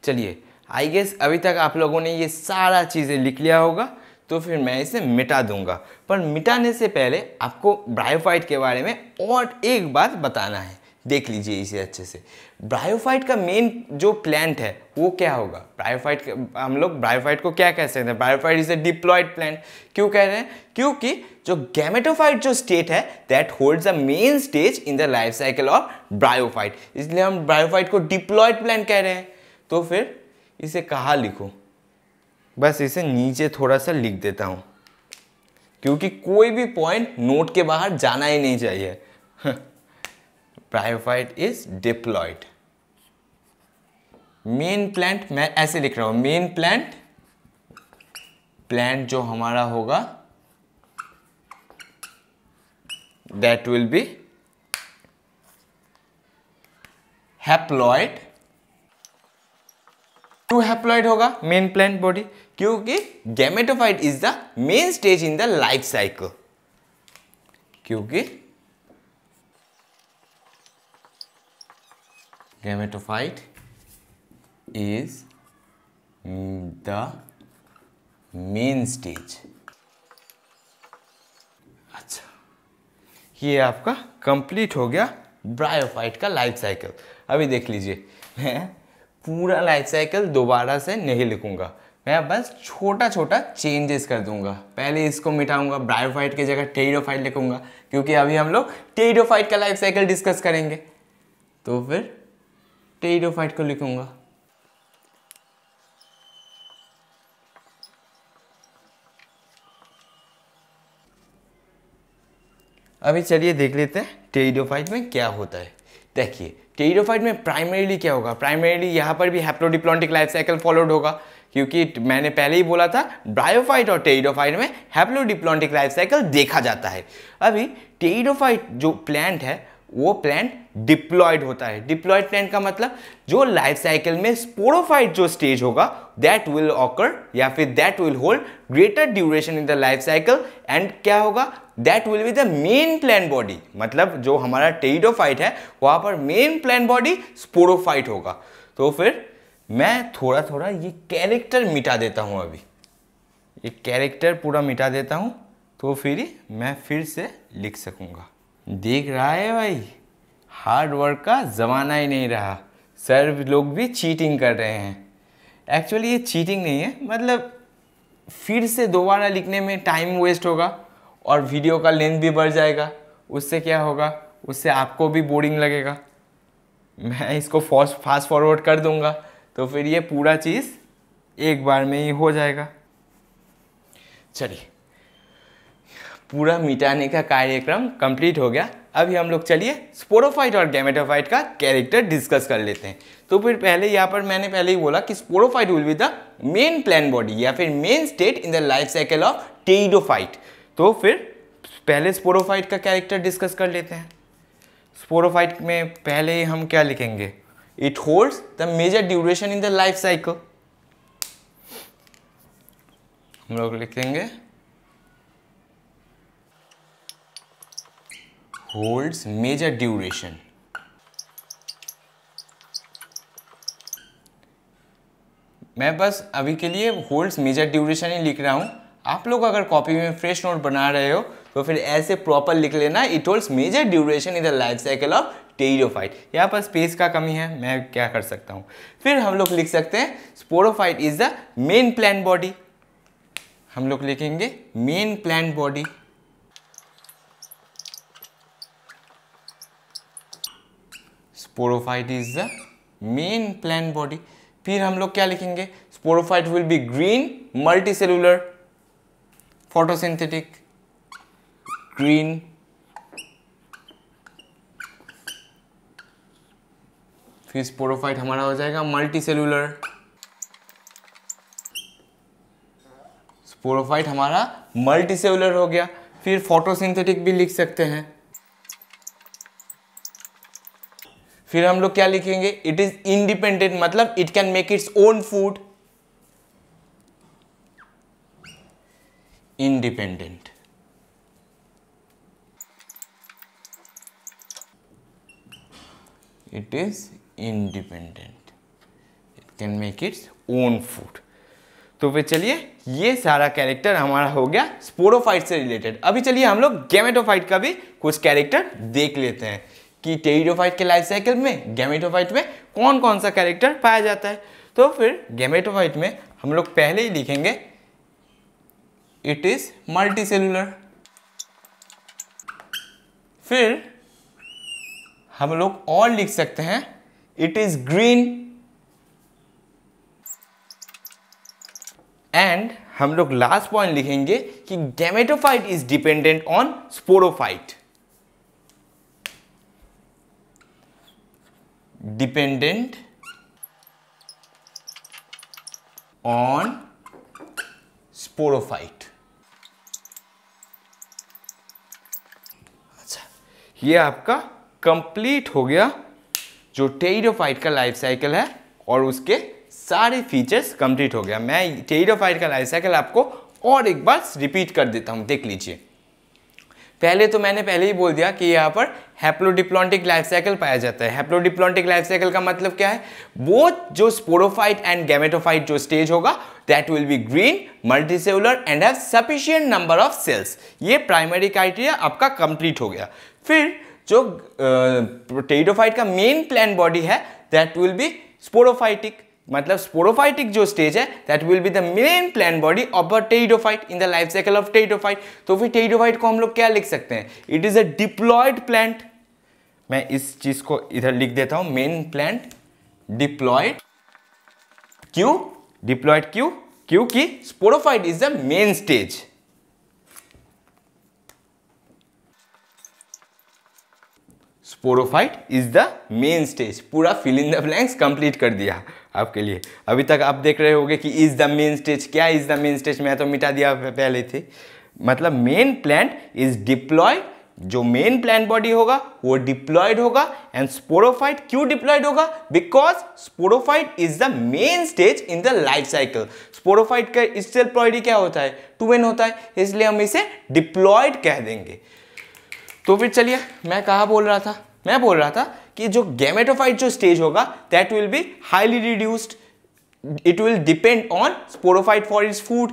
चलिए आई गेस अभी तक आप लोगों ने ये सारा चीज़ें लिख लिया होगा तो फिर मैं इसे मिटा दूंगा पर मिटाने से पहले आपको ब्रायोफाइट के बारे में और एक बात बताना है देख लीजिए इसे अच्छे से ब्रायोफाइट का मेन जो प्लांट है वो क्या होगा ब्रायोफाइट हम लोग ब्रायोफाइट को क्या कह सकते हैं bryophyte is a diploid plant क्यों कह रहे हैं क्योंकि जो गैमेटोफाइट जो स्टेट है that holds the main stage in the life cycle of bryophyte इसलिए हम ब्रायोफाइट को डिप्लॉयड प्लांट कह रहे हैं तो फिर इसे कहाँ लिखूँ बस इसे नीचे थोड़ा सा लिख देता हूँ क्योंकि कोई भी पॉइंट नोट के बाहर जाना ही नहीं चाहिए bryophyte is diploid main plant मैं ऐसे लिख रहा हूं मेन प्लांट प्लांट जो हमारा होगा that will be haploid to haploid होगा मेन प्लांट बॉडी क्योंकि gametophyte is the main stage in the life cycle क्योंकि gametophyte is the main stage अच्छा ये आपका कंप्लीट हो गया ब्रायोफाइट का लाइफ साइकिल अभी देख लीजिए मैं पूरा लाइफ साइकिल दोबारा से नहीं लिखूंगा मैं बस छोटा छोटा चेंजेस कर दूंगा पहले इसको मिटाऊंगा ब्रायोफाइट की जगह टेरिडोफाइट लिखूंगा क्योंकि अभी हम लोग टेरिडोफाइट का लाइफ साइकिल डिस्कस करेंगे तो फिर टेरिडोफाइट को लिखूंगा अभी चलिए देख लेते हैं टेरिडोफाइट में क्या होता है देखिए टेरिडोफाइट में प्राइमरीली क्या होगा प्राइमरीली यहां पर भी हैप्लोडिप्लॉन्टिक लाइफ साइकिल फॉलोड होगा क्योंकि मैंने पहले ही बोला था ब्रायोफाइट और टेरिडोफाइट में हैप्लोडिप्लॉन्टिक लाइफ साइकिल देखा जाता है अभी टेरिडोफाइट जो प्लांट है वो प्लांट डिप्लॉयड होता है डिप्लॉयड प्लांट का मतलब जो लाइफ साइकिल में स्पोरोफाइट जो स्टेज होगा दैट विल ऑकर या फिर that will hold greater duration in the life cycle and क्या होगा that will be the main plan body मतलब जो हमारा टेरिडोफाइट है वहाँ पर मेन प्लान बॉडी स्पोरोफाइट होगा तो फिर मैं थोड़ा थोड़ा ये कैरेक्टर मिटा देता हूँ अभी ये कैरेक्टर पूरा मिटा देता हूँ तो फिर मैं फिर से लिख सकूँगा देख रहा है भाई हार्ड वर्क का ज़माना ही नहीं रहा सर लोग भी चीटिंग कर रहे हैं एक्चुअली ये चीटिंग नहीं है मतलब फिर से दोबारा लिखने में टाइम वेस्ट होगा और वीडियो का लेंथ भी बढ़ जाएगा उससे क्या होगा उससे आपको भी बोरिंग लगेगा मैं इसको फॉस्ट फास्ट फॉरवर्ड कर दूंगा तो फिर ये पूरा चीज़ एक बार में ही हो जाएगा चलिए पूरा मिटाने का कार्यक्रम कंप्लीट हो गया अभी हम लोग चलिए स्पोरोफाइट और गैमेटोफाइट का कैरेक्टर डिस्कस कर लेते हैं तो फिर पहले यहाँ पर मैंने पहले ही बोला कि sporophyte will be the main plan body या फिर main state in the life cycle of pteridophyte तो फिर पहले स्पोरोफाइट का कैरेक्टर डिस्कस कर लेते हैं स्पोरोफाइट में पहले हम क्या लिखेंगे it holds the major duration in the life cycle हम लोग लिखेंगे holds major duration. मैं बस अभी के लिए होल्ड्स मेजर ड्यूरेशन ही लिख रहा हूँ आप लोग अगर कॉपी में फ्रेश नोट बना रहे हो तो फिर ऐसे प्रॉपर लिख लेना it holds major duration in the life cycle of pteridophyte यहाँ पर स्पेस का कमी है मैं क्या कर सकता हूँ फिर हम लोग लिख सकते हैं sporophyte is the main plan body हम लोग लिखेंगे main plan body sporophyte is the main plant body फिर हम लोग क्या लिखेंगे sporophyte will be green multicellular photosynthetic green फिर स्पोरोफाइट हमारा हो जाएगा मल्टी सेलुलर स्पोरोफाइट हमारा मल्टी सेलुलर हो गया फिर फोटोसिंथेटिक भी लिख सकते हैं फिर हम लोग क्या लिखेंगे इट इज इंडिपेंडेंट मतलब it can make its own food independent it is independent it can make its own food तो फिर चलिए ये सारा कैरेक्टर हमारा हो गया स्पोरोफाइट से रिलेटेड अभी चलिए हम लोग गेमेटोफाइट का भी कुछ कैरेक्टर देख लेते हैं कि टेरिडोफाइट के लाइफ साइकिल में गैमेटोफाइट में कौन कौन सा कैरेक्टर पाया जाता है तो फिर गैमेटोफाइट में हम लोग पहले ही लिखेंगे इट इज मल्टी सेलुलर फिर हम लोग और लिख सकते हैं इट इज ग्रीन एंड हम लोग लास्ट पॉइंट लिखेंगे कि gametophyte is dependent on sporophyte dependent on sporophyte. अच्छा ये आपका कंप्लीट हो गया जो टेरिडोफाइट का लाइफ साइकिल है और उसके सारे फीचर्स कंप्लीट हो गया मैं टेरिडोफाइट का लाइफ साइकिल आपको और एक बार रिपीट कर देता हूं देख लीजिए पहले तो मैंने पहले ही बोल दिया कि यहाँ पर हैप्लोडिप्लॉन्टिक लाइफ साइकिल पाया जाता है हैप्लोडिप्लॉन्टिक लाइफ साइकिल का मतलब क्या है वो जो स्पोरोफाइट एंड गैमेटोफाइट जो स्टेज होगा that will be green multicellular and have sufficient number of cells ये प्राइमरी क्राइटेरिया आपका कंप्लीट हो गया फिर जो टेरिडोफाइट uh, का मेन प्लान बॉडी है दैट विल बी स्पोरोफाइटिक मतलब स्पोरोफाइटिक जो स्टेज है that will be the main plan body of a pteridophyte in the life cycle of pteridophyte तो फिर टेडोफाइट को हम लोग क्या लिख सकते हैं it is a diploid plant मैं इस चीज को इधर लिख देता हूं मेन प्लांट डिप्लॉयड क्यू डिप्लॉयड क्यू क्योंकि sporophyte is the main stage sporophyte is the main stage पूरा fill in the blanks complete कर दिया आपके लिए अभी तक आप देख रहे होंगे कि इज द मेन स्टेज क्या इज द मेन स्टेज मैं तो मिटा दिया पहले थे मतलब मेन प्लांट इज डिप्लॉयड जो मेन प्लांट बॉडी होगा वो डिप्लॉयड होगा एंड स्पोरोफाइट क्यों डिप्लॉयड होगा because sporophyte is the main stage in the life cycle sporophyte का स्टेल प्लॉयडी क्या होता है टूवेन होता है इसलिए हम इसे डिप्लॉयड कह देंगे तो फिर चलिए मैं कहा बोल रहा था मैं बोल रहा था कि जो गैमेटोफाइट जो स्टेज होगा that will be highly reduced it will depend on sporophyte for its food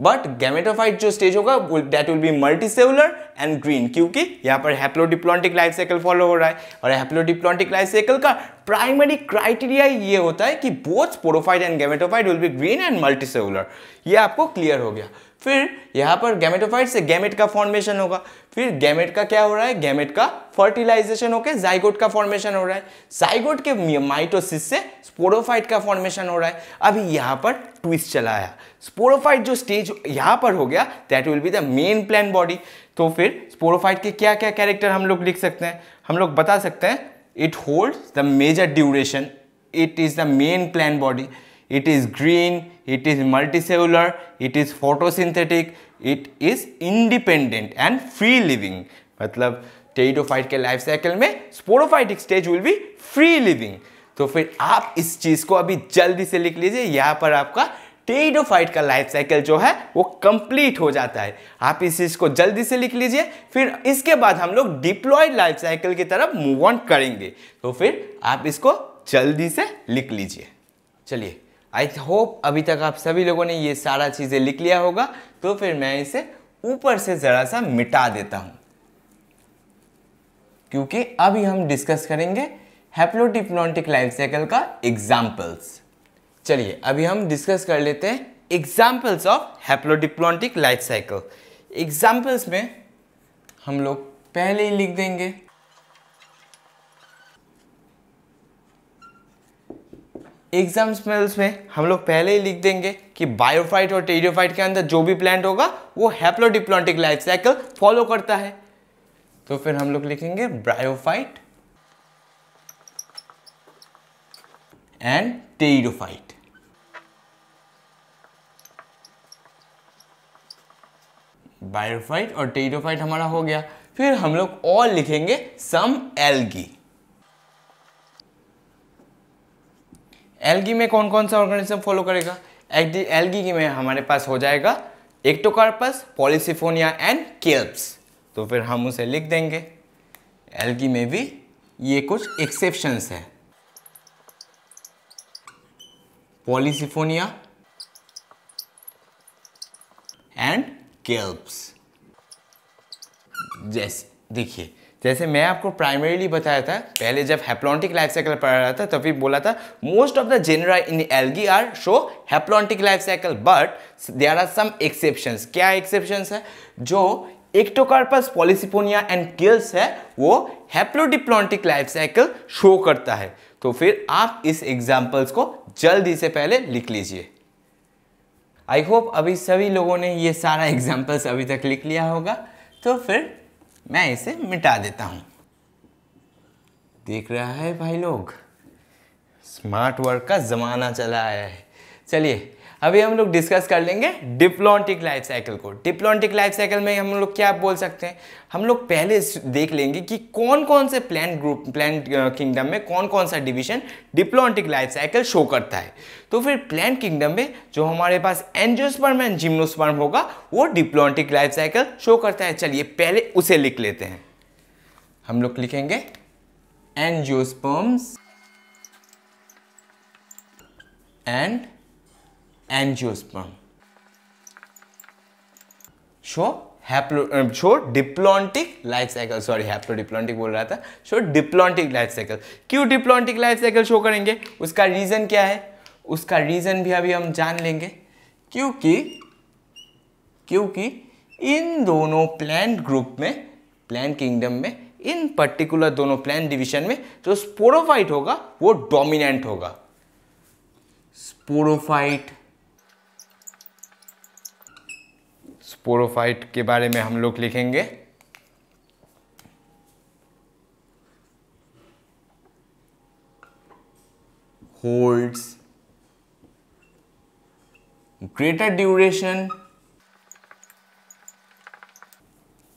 but gametophyte जो स्टेज होगा that will be multicellular and green क्योंकि यहाँ पर हैप्लोडिप्लॉन्टिक लाइफ साइकिल फॉलो हो रहा है और हैप्लोडिप्लॉन्टिक लाइफ साइकिल का प्राइमरी क्राइटेरिया ये होता है कि both sporophyte and gametophyte will be green and multicellular ये आपको क्लियर हो गया फिर यहाँ पर गैमेटोफाइट से गैमेट का फॉर्मेशन होगा फिर गैमेट का क्या हो रहा है गैमेट का फर्टिलाइजेशन होकर जाइगोट का फॉर्मेशन हो रहा है जाइगोट के माइटोसिस से स्पोरोफाइट का फॉर्मेशन हो रहा है अभी यहाँ पर ट्विस्ट चला आया स्पोरोफाइट जो स्टेज यहाँ पर हो गया that will be the main plan body तो फिर स्पोरोफाइट के क्या क्या कैरेक्टर हम लोग लिख सकते हैं हम लोग बता सकते हैं it hold the major duration it is the main plan body it is green, it is multicellular, it is photosynthetic, it is independent and free living. मतलब टेरिडोफाइट के लाइफ साइकिल में sporophytic stage will be free living तो फिर आप इस चीज़ को अभी जल्दी से लिख लीजिए यहाँ पर आपका टेरिडोफाइट का लाइफ साइकिल जो है वो कंप्लीट हो जाता है आप इस चीज़ को जल्दी से लिख लीजिए फिर इसके बाद हम लोग डिप्लॉयड लाइफ साइकिल की तरफ मूव ऑन करेंगे तो फिर आप इसको जल्दी से लिख लीजिए चलिए आई होप अभी तक आप सभी लोगों ने ये सारा चीज़ें लिख लिया होगा तो फिर मैं इसे ऊपर से ज़रा सा मिटा देता हूँ क्योंकि अभी हम डिस्कस करेंगे हैप्लोटिप्लॉन्टिक लाइफ साइकिल का एग्जाम्पल्स चलिए अभी हम डिस्कस कर लेते हैं examples of haplodiplontic life cycle examples में हम लोग पहले ही लिख देंगे एग्जाम स्मेल्स में हम लोग पहले ही लिख देंगे कि बायोफाइट और टेरियोफाइट के अंदर जो भी प्लांट होगा वो हैप्लोडिप्लॉन्टिक लाइफ साइकिल फॉलो करता है तो फिर हम लोग लिखेंगे ब्रायोफाइट एंड टेरियोफाइट बायोफाइट और टेरियोफाइट हमारा हो गया फिर हम लोग और लिखेंगे सम एल्गी एलगी में कौन कौन सा ऑर्गेनिज्म फॉलो करेगा की में हमारे पास हो जाएगा एक्टोकार्पस पॉलिसिफोनिया एंड केल्प्स तो फिर हम उसे लिख देंगे एलगी में भी ये कुछ एक्सेप्शंस है पॉलिसिफोनिया एंड केल्प्स जैसे देखिए जैसे मैं आपको प्राइमरीली बताया था पहले जब हैप्लॉन्टिक लाइफ साइकिल पढ़ रहा था तभी बोला था most of the genera in algae are show haplontic life cycle but there are some exceptions क्या एक्सेप्शंस है जो एक्टोकार्पस पॉलिसिपोनिया एंड किल्स है वो हैप्लोडिप्लॉन्टिक लाइफ साइकिल शो करता है तो फिर आप इस एग्जाम्पल्स को जल्दी से पहले लिख लीजिए आई होप अभी सभी लोगों ने ये सारा एग्जाम्पल्स अभी तक लिख लिया होगा तो फिर मैं इसे मिटा देता हूँ देख रहा है भाई लोग स्मार्ट वर्क का ज़माना चला आया है चलिए अभी हम लोग डिस्कस कर लेंगे डिप्लॉन्टिक लाइफ साइकिल को डिप्लॉन्टिक लाइफ साइकिल में हम लोग क्या बोल सकते हैं हम लोग पहले देख लेंगे कि कौन कौन से प्लान ग्रुप प्लान किंगडम में कौन कौन सा division diplontic life cycle show करता है तो फिर प्लान किंगडम में जो हमारे पास एनजियोस्पर्म एंड जिम्नोस्पर्म होगा वो डिप्लोटिक लाइफ साइकिल शो करता है चलिए पहले उसे लिख लेते हैं हम लोग लिखेंगे angiosperms and angiosperm show haplo show diplontic life cycle sorry haplo diplontic बोल रहा था शो डिप्लॉन्टिक लाइफ साइकिल क्यों डिप्लॉन्टिक लाइफ साइकिल शो करेंगे उसका रीज़न क्या है उसका रीज़न भी अभी हम जान लेंगे क्योंकि क्योंकि इन दोनों प्लांट ग्रुप में प्लांट किंगडम में इन पर्टिकुलर दोनों प्लांट डिवीजन में जो स्पोरोफाइट होगा वो डोमिनेंट होगा स्पोरोफाइट स्पोरोफाइट के बारे में हम लोग लिखेंगे holds greater duration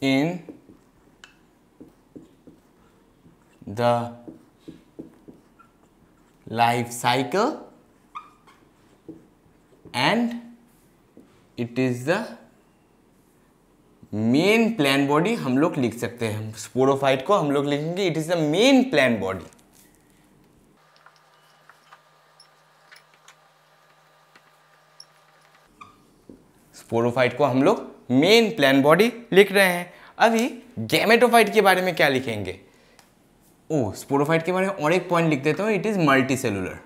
in the life cycle and it is the main plan body हम लोग लिख सकते हैं स्पोरोफाइट को हम लोग लिखेंगे it is the main plan body sporophyte को हम लोग मेन प्लान बॉडी लिख रहे हैं अभी गैमेटोफाइट के बारे में क्या लिखेंगे ओ स्पोरोफाइट के बारे में और एक पॉइंट लिख देता हूँ it is multicellular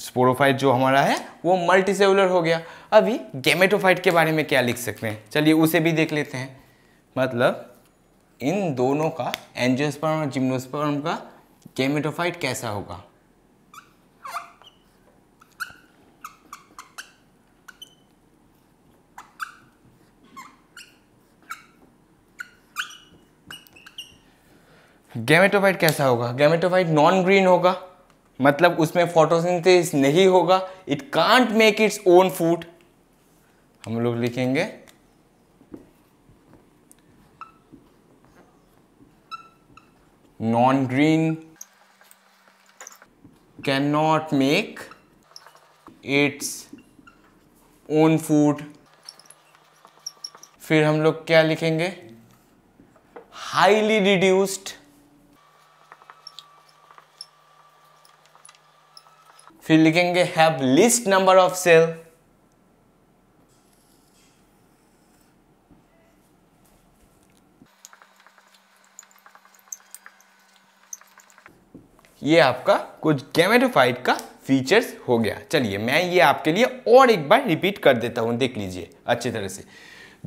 sporophyte जो हमारा है वो मल्टी सेलुलर हो गया अभी गेमेटोफाइट के बारे में क्या लिख सकते हैं चलिए उसे भी देख लेते हैं मतलब इन दोनों का एंजियोस्पर्म और जिम्नोस्पर्म का गेमेटोफाइट कैसा होगा गैमेटोफाइट कैसा होगा गैमेटोफाइट नॉन ग्रीन होगा मतलब उसमें फोटोसिंथेसिस नहीं होगा it can't make its own food हम लोग लिखेंगे non green can not make its own food फिर हम लोग क्या लिखेंगे हाईली रिड्यूस्ड फिर लिखेंगे have least number of cell ये आपका कुछ गेमेटोफाइट का फीचर्स हो गया चलिए मैं ये आपके लिए और एक बार रिपीट कर देता हूँ देख लीजिए अच्छी तरह से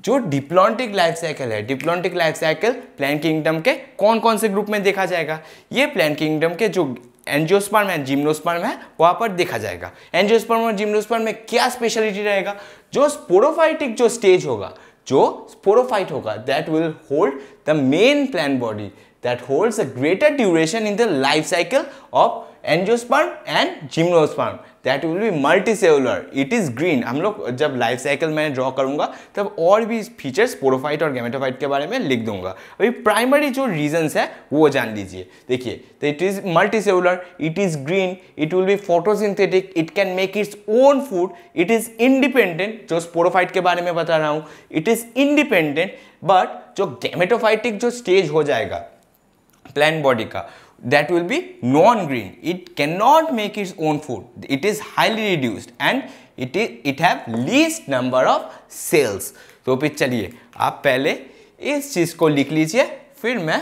जो डिप्लॉन्टिक लाइफ साइकिल है diplontic life cycle plant kingdom के कौन कौन से ग्रुप में देखा जाएगा ये प्लान किंगडम के जो एनजियोस्पर्म है जिम्नोस्पर्म है वहाँ पर देखा जाएगा एनजियोस्पर्म और जिम्नोस्पर्म में क्या स्पेशलिटी रहेगा जो स्पोरोफाइटिक जो स्टेज होगा जो स्पोरोफाइट होगा that will hold the main plan body that holds a greater duration in the life cycle of angiosperm and gymnosperm that will be multicellular it is green हम लोग जब life cycle मैं draw करूंगा तब और भी features पोरोफाइट और gametophyte के बारे में लिख दूंगा अभी प्राइमरी जो रीजंस है वो जान लीजिए देखिए तो it is multicellular it is green it will be photosynthetic it can make its own food it is independent जो स्पोरोफाइट के बारे में बता रहा हूँ इट इज़ इंडिपेंडेंट बट जो गैमेटोफाइटिक जो स्टेज हो जाएगा plant that that will be non-green. It cannot make its own food. It is highly reduced and it, is, it have least number of cells. तो फिर चलिए आप पहले इस चीज़ को लिख लीजिए फिर मैं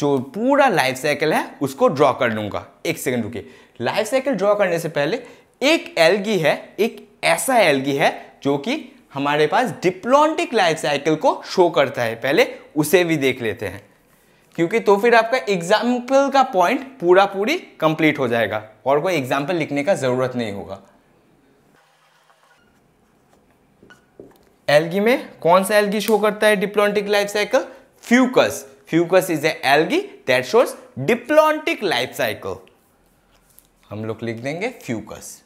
जो पूरा लाइफ साइकिल है उसको ड्रॉ कर लूँगा एक सेकंड रुकिए लाइफ साइकिल ड्रॉ करने से पहले एक एल्गी है एक ऐसा एल्गी है जो कि हमारे पास डिप्लॉन्टिक लाइफ साइकिल को शो करता है पहले उसे भी देख लेते हैं क्योंकि तो फिर आपका एग्जाम्पल का पॉइंट पूरा पूरी कंप्लीट हो जाएगा और कोई एग्जाम्पल लिखने का ज़रूरत नहीं होगा एल्गी में कौन सा एल्गी शो करता है diplontic life cycle fucus fucus is a algae that shows diplontic life cycle हम लोग लिख देंगे फ्यूकस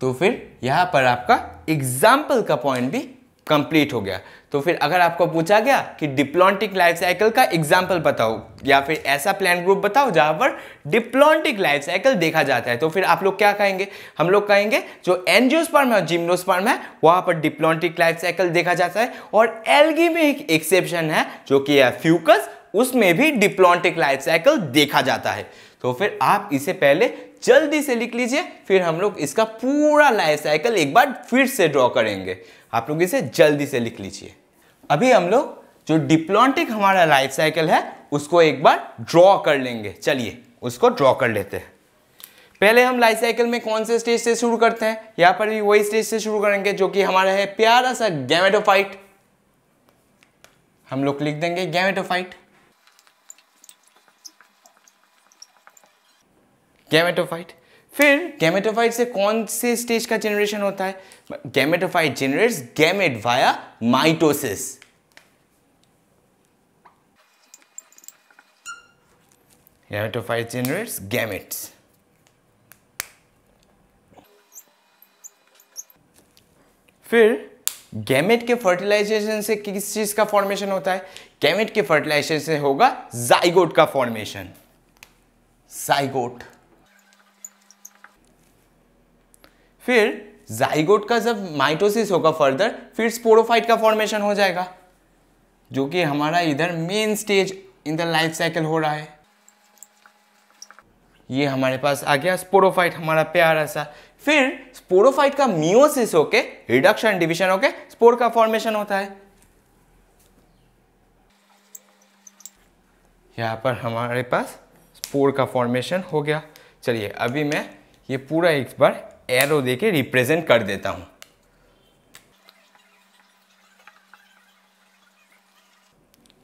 तो फिर यहां पर आपका एग्जाम्पल का पॉइंट भी कंप्लीट हो गया तो फिर अगर आपको पूछा गया कि डिप्लॉन्टिक लाइफ साइकिल का एग्जाम्पल बताओ या फिर ऐसा प्लान ग्रुप बताओ जहाँ पर डिप्लॉन्टिक लाइफ साइकिल देखा जाता है तो फिर आप लोग क्या कहेंगे हम लोग कहेंगे जो एनजियोस्पर्म है और जिम्नोस्पर्म है वहाँ पर डिप्लॉन्टिक लाइफ साइकिल देखा जाता है और एलगी में एक एक्सेप्शन है जो कि है फ्यूकस उसमें भी डिप्लॉन्टिक लाइफ साइकिल देखा जाता है तो फिर आप इसे पहले जल्दी से लिख लीजिए फिर हम लोग इसका पूरा लाइफ साइकिल एक बार फिर से ड्रॉ करेंगे आप लोग इसे जल्दी से लिख लीजिए अभी हम लोग जो डिप्लॉन्टिक हमारा लाइफ साइकिल है उसको एक बार ड्रॉ कर लेंगे चलिए उसको ड्रॉ कर लेते हैं पहले हम लाइफ साइकिल में कौन से स्टेज से शुरू करते हैं यहाँ पर भी वही स्टेज से शुरू करेंगे जो कि हमारा है प्यारा सा गैमेटोफाइट हम लोग लिख देंगे गैमेटोफाइट गैमेटोफाइट फिर गैमेटोफाइट से कौन से स्टेज का जेनरेशन होता है gametophyte generate gamete via mitosis gametophyte generates gametes फिर गैमेट के फर्टिलाइजेशन से किस चीज का फॉर्मेशन होता है गैमेट के फर्टिलाइजेशन से होगा जाइगोट का फॉर्मेशन जाइगोट फिर जाइगोट का जब माइटोसिस होगा फर्दर फिर स्पोरोफाइट का फॉर्मेशन हो जाएगा जो कि हमारा इधर main stage in the life cycle हो रहा है ये हमारे पास आ गया स्पोरोफाइट हमारा प्यारा सा फिर स्पोरोफाइट का मियोसिस होके रिडक्शन डिवीजन होके स्पोर का फॉर्मेशन होता है यहाँ पर हमारे पास स्पोर का फॉर्मेशन हो गया चलिए अभी मैं ये पूरा एक बार एरो दे के रिप्रेजेंट कर देता हूँ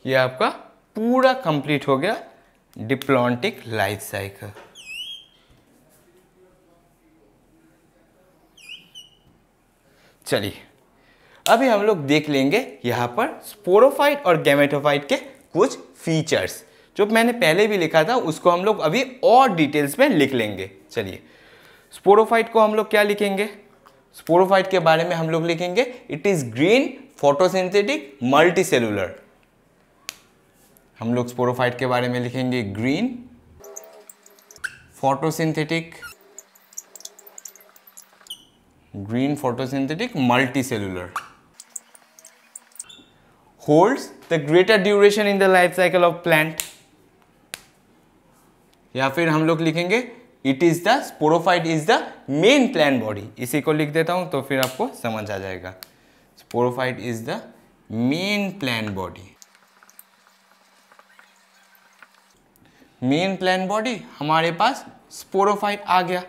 ये आपका पूरा कंप्लीट हो गया डिप्लॉन्टिक लाइफ साइकिल चलिए अभी हम लोग देख लेंगे यहाँ पर स्पोरोफाइट और गैमेटोफाइट के कुछ फीचर्स जो मैंने पहले भी लिखा था उसको हम लोग अभी और डिटेल्स में लिख लेंगे चलिए स्पोरोफाइट को हम लोग क्या लिखेंगे स्पोरोफाइट के बारे में हम लोग लिखेंगे it is green photosynthetic multicellular हम लोग स्पोरोफाइट के बारे में लिखेंगे green photosynthetic green photosynthetic multicellular holds the greater duration in the life cycle of plant या फिर हम लोग लिखेंगे it is the sporophyte is the main plan body इसी को लिख देता हूँ तो फिर आपको समझ आ जाएगा sporophyte is the main plan body main plan body हमारे पास स्पोरोफाइट आ गया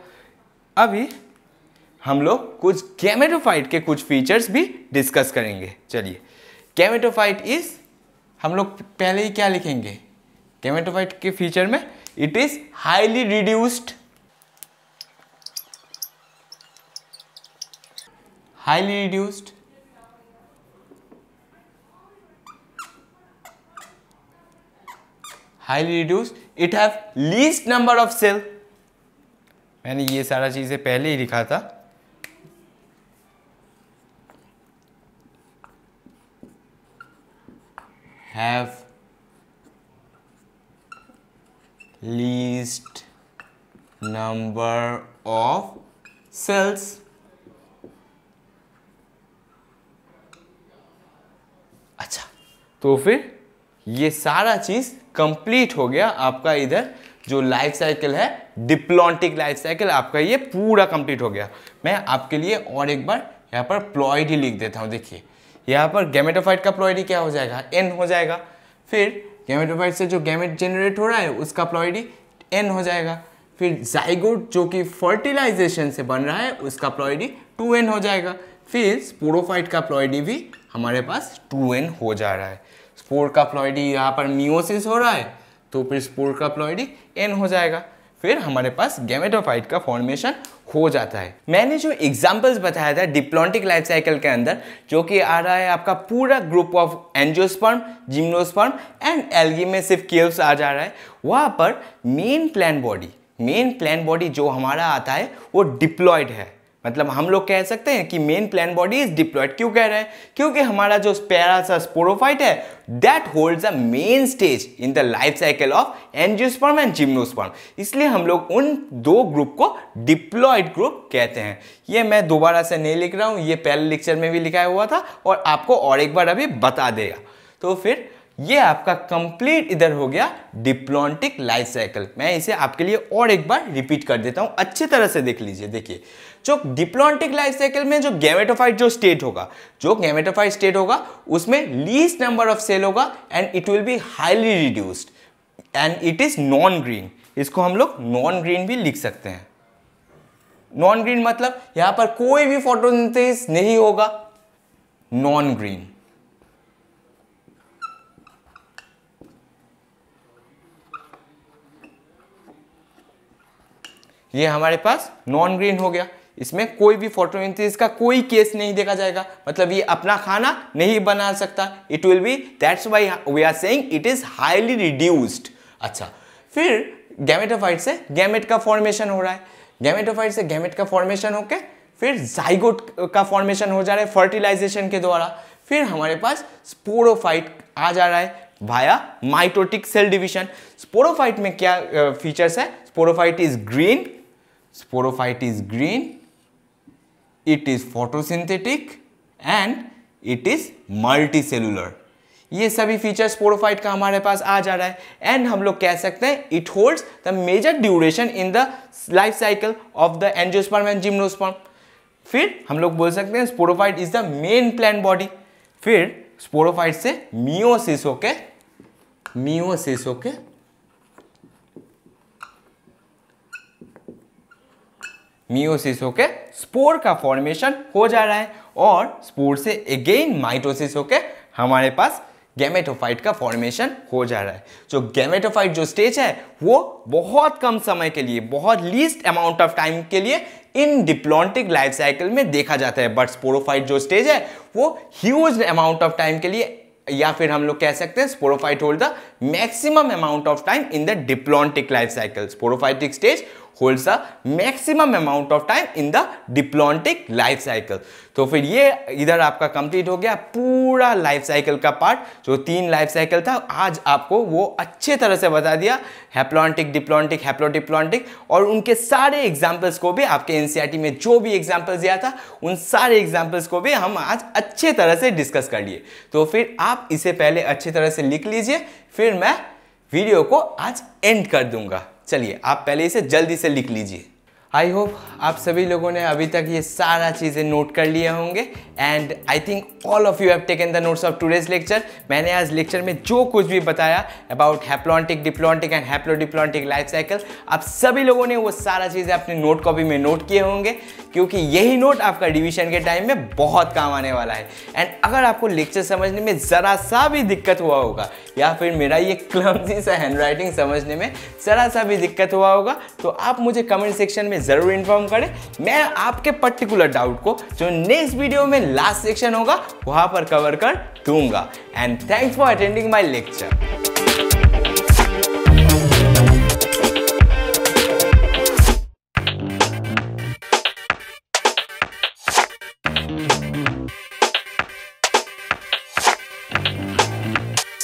अभी हम लोग कुछ गैमेटोफाइट के कुछ फीचर्स भी डिस्कस करेंगे चलिए गैमेटोफाइट इज हम लोग पहले ही क्या लिखेंगे गैमेटोफाइट के फीचर में it is highly reduced highly reduced highly reduced it have least number of cell मैंने ये सारा चीज़ें पहले ही लिखा था have least number of cells तो फिर ये सारा चीज़ कंप्लीट हो गया आपका इधर जो लाइफ साइकिल है डिप्लॉन्टिक लाइफ साइकिल आपका ये पूरा कंप्लीट हो गया मैं आपके लिए और एक बार यहाँ पर प्लॉइड ही लिख देता हूँ देखिए यहाँ पर गैमेटोफाइट का प्लॉइडी क्या हो जाएगा एन हो जाएगा फिर गैमेटोफाइट से जो गैमेट जनरेट हो रहा है उसका प्लॉइडी एन हो जाएगा फिर जाइगोट जो कि फर्टिलाइजेशन से बन रहा है उसका प्लॉइडी टू एन हो जाएगा फिर स्पोरोफाइट का प्लॉइडी भी हमारे पास टू एन हो जा रहा है स्पोर का प्लॉयडी यहाँ पर मियोसिस हो रहा है तो फिर स्पोर का प्लॉयडी एन हो जाएगा फिर हमारे पास गैमेटोफाइट का फॉर्मेशन हो जाता है मैंने जो एग्जाम्पल्स बताया था डिप्लॉन्टिक लाइफ साइकिल के अंदर जो कि आ रहा है आपका पूरा group of angiosperm gymnosperm and algae में सिर्फ केव्स आ जा रहा है वहाँ पर main plan body main plan body जो हमारा आता है वो डिप्लॉयड है मतलब हम लोग कह सकते हैं कि main plan body is diploid क्यों कह रहे हैं क्योंकि हमारा जो पैरा सा स्पोरोफाइट है that holds a main stage in the life cycle of angiosperm and gymnosperm इसलिए हम लोग उन दो ग्रुप को डिप्लॉयड ग्रुप कहते हैं ये मैं दोबारा से नहीं लिख रहा हूँ ये पहले लेक्चर में भी लिखा हुआ था और आपको और एक बार अभी बता देगा तो फिर ये आपका कंप्लीट इधर हो गया डिप्लॉन्टिक लाइफ साइकिल मैं इसे आपके लिए और एक बार रिपीट कर देता हूँ अच्छी तरह से देख लीजिए देखिए जो डिप्लोन्टिक लाइफ साइकिल में जो गैमेटोफाइट जो स्टेट होगा जो गैमेटोफाइट स्टेट होगा उसमें लीस्ट नंबर ऑफ सेल होगा and it will be highly reduced and it is non green इसको हम लोग नॉन ग्रीन भी लिख सकते हैं नॉन ग्रीन मतलब यहां पर कोई भी फोटोसिंथेसिस नहीं होगा नॉन ग्रीन ये हमारे पास नॉन ग्रीन हो गया इसमें कोई भी फोटो का कोई केस नहीं देखा जाएगा मतलब ये अपना खाना नहीं बना सकता it will be that's why we are saying it is highly reduced अच्छा फिर गैमेटोफाइट से गैमेट का फॉर्मेशन हो रहा है गैमेटोफाइट से गैमेट का फॉर्मेशन होकर फिर जाइगोट का फॉर्मेशन हो जा रहा है फर्टिलाइजेशन के द्वारा फिर हमारे पास स्पोरोफाइट आ जा रहा है via mitotic cell division sporophyte में क्या फीचर्स है sporophyte is green sporophyte is green is photosynthetic and it is multicellular ये सभी फीचर्स पोरोफाइट का हमारे पास आ जा रहा है एंड हम लोग कह सकते हैं it holds the major duration in the life cycle of the angiosperm and gymnosperm फिर हम लोग बोल सकते हैं sporophyte is the main plant body फिर स्पोरोफाइट से मियोसिस होके मियोसिस होके मियोसिस होके स्पोर का फॉर्मेशन हो जा रहा है और स्पोर से अगेन माइटोसिस होकर हमारे पास गैमेटोफाइट का फॉर्मेशन हो जा रहा है जो गैमेटोफाइट जो स्टेज है वो बहुत कम समय के लिए बहुत लीस्ट अमाउंट ऑफ टाइम के लिए इन डिप्लॉन्टिक लाइफ साइकिल में देखा जाता है बट स्पोरोफाइट जो स्टेज है वो ह्यूज अमाउंट ऑफ टाइम के लिए या फिर हम लोग कह सकते हैं sporophyte hold the maximum amount of time in the diplontic life cycle sporophytic stage holds a maximum amount of time in the diplontic life cycle तो फिर ये इधर आपका कंप्लीट हो गया पूरा लाइफ साइकिल का पार्ट जो तीन लाइफ साइकिल था आज आपको वो अच्छे तरह से बता दिया हैप्लॉन्टिक डिप्लॉन्टिक हैप्लोडिप्लॉन्टिक और उनके सारे एग्जाम्पल्स को भी आपके एन e में जो भी एग्जाम्पल्स दिया था उन सारे एग्जाम्पल्स को भी हम आज अच्छे तरह से डिस्कस कर लिए तो फिर आप इसे पहले अच्छे तरह से लिख लीजिए फिर मैं वीडियो को आज एंड कर दूंगा चलिए आप पहले इसे जल्दी से लिख लीजिए आई होप आप सभी लोगों ने अभी तक ये सारा चीज़ें नोट कर लिए होंगे and I think all of you have taken the notes of today's lecture मैंने आज लेक्चर में जो कुछ भी बताया about haplontic diplontic and haplo diplontic life cycle आप सभी लोगों ने वो सारा चीज़ें अपनी नोट कॉपी में नोट किए होंगे क्योंकि यही नोट आपका डिवीजन के टाइम में बहुत काम आने वाला है एंड अगर आपको लेक्चर समझने में ज़रा सा भी दिक्कत हुआ होगा या फिर मेरा ये क्लमसी सा हैंड राइटिंग समझने में ज़रा सा भी दिक्कत हुआ होगा तो आप मुझे कमेंट सेक्शन में ज़रूर इन्फॉर्म करें मैं आपके पर्टिकुलर डाउट को जो नेक्स्ट वीडियो में लास्ट सेक्शन होगा वहाँ पर कवर कर दूंगा and thanks for attending my lecture